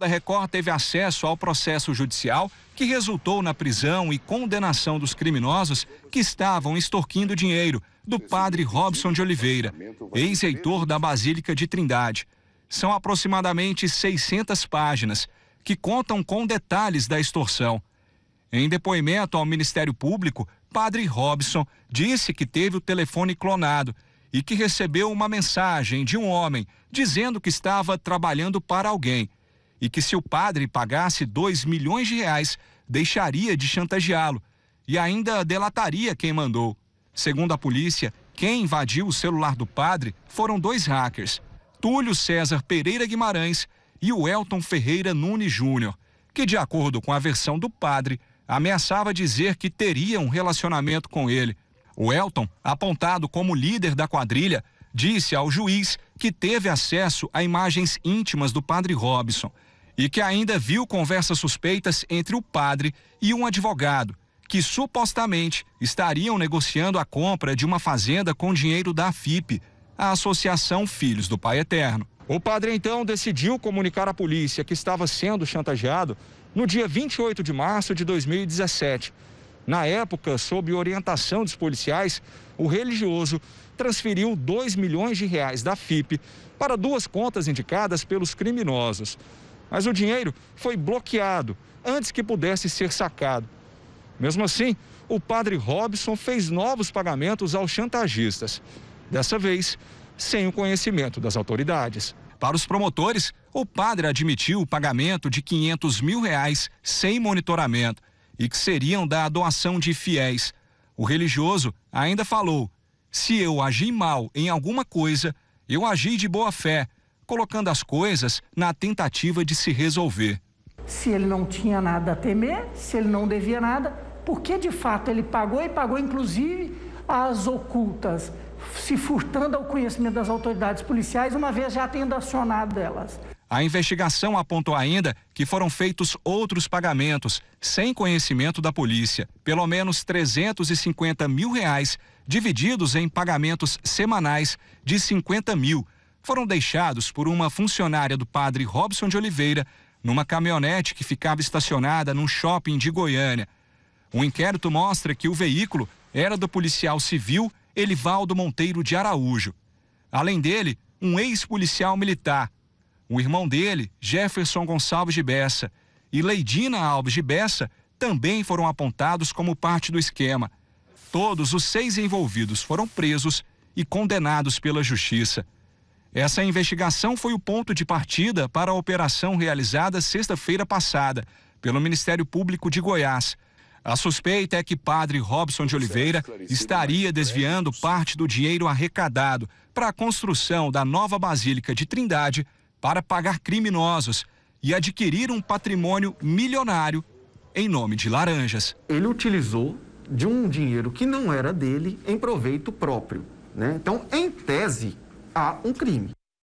da Record teve acesso ao processo judicial que resultou na prisão e condenação dos criminosos que estavam extorquindo dinheiro do padre Robson de Oliveira, ex-reitor da Basílica de Trindade. São aproximadamente 600 páginas que contam com detalhes da extorsão. Em depoimento ao Ministério Público, padre Robson disse que teve o telefone clonado e que recebeu uma mensagem de um homem dizendo que estava trabalhando para alguém e que se o padre pagasse 2 milhões de reais, deixaria de chantageá-lo e ainda delataria quem mandou. Segundo a polícia, quem invadiu o celular do padre foram dois hackers, Túlio César Pereira Guimarães e o Elton Ferreira Nunes Júnior, que, de acordo com a versão do padre, ameaçava dizer que teria um relacionamento com ele. O Elton, apontado como líder da quadrilha, disse ao juiz que teve acesso a imagens íntimas do padre Robson e que ainda viu conversas suspeitas entre o padre e um advogado, que supostamente estariam negociando a compra de uma fazenda com dinheiro da FIP, a Associação Filhos do Pai Eterno. O padre então decidiu comunicar à polícia que estava sendo chantageado no dia 28 de março de 2017 na época, sob orientação dos policiais, o religioso transferiu 2 milhões de reais da FIP para duas contas indicadas pelos criminosos. Mas o dinheiro foi bloqueado antes que pudesse ser sacado. Mesmo assim, o padre Robson fez novos pagamentos aos chantagistas, dessa vez sem o conhecimento das autoridades. Para os promotores, o padre admitiu o pagamento de 500 mil reais sem monitoramento e que seriam da doação de fiéis. O religioso ainda falou: se eu agi mal em alguma coisa, eu agi de boa fé, colocando as coisas na tentativa de se resolver. Se ele não tinha nada a temer, se ele não devia nada, porque de fato ele pagou e pagou inclusive as ocultas, se furtando ao conhecimento das autoridades policiais, uma vez já tendo acionado elas. A investigação apontou ainda que foram feitos outros pagamentos, sem conhecimento da polícia, pelo menos 350 mil reais, divididos em pagamentos semanais de 50 mil. Foram deixados por uma funcionária do padre Robson de Oliveira numa caminhonete que ficava estacionada num shopping de Goiânia. O inquérito mostra que o veículo era do policial civil Elivaldo Monteiro de Araújo. Além dele, um ex-policial militar, o irmão dele, Jefferson Gonçalves de Bessa, e Leidina Alves de Bessa também foram apontados como parte do esquema. Todos os seis envolvidos foram presos e condenados pela justiça. Essa investigação foi o ponto de partida para a operação realizada sexta-feira passada pelo Ministério Público de Goiás. A suspeita é que padre Robson de Oliveira estaria desviando parte do dinheiro arrecadado para a construção da nova Basílica de Trindade para pagar criminosos e adquirir um patrimônio milionário em nome de laranjas. Ele utilizou de um dinheiro que não era dele em proveito próprio. Né? Então, em tese, há um crime.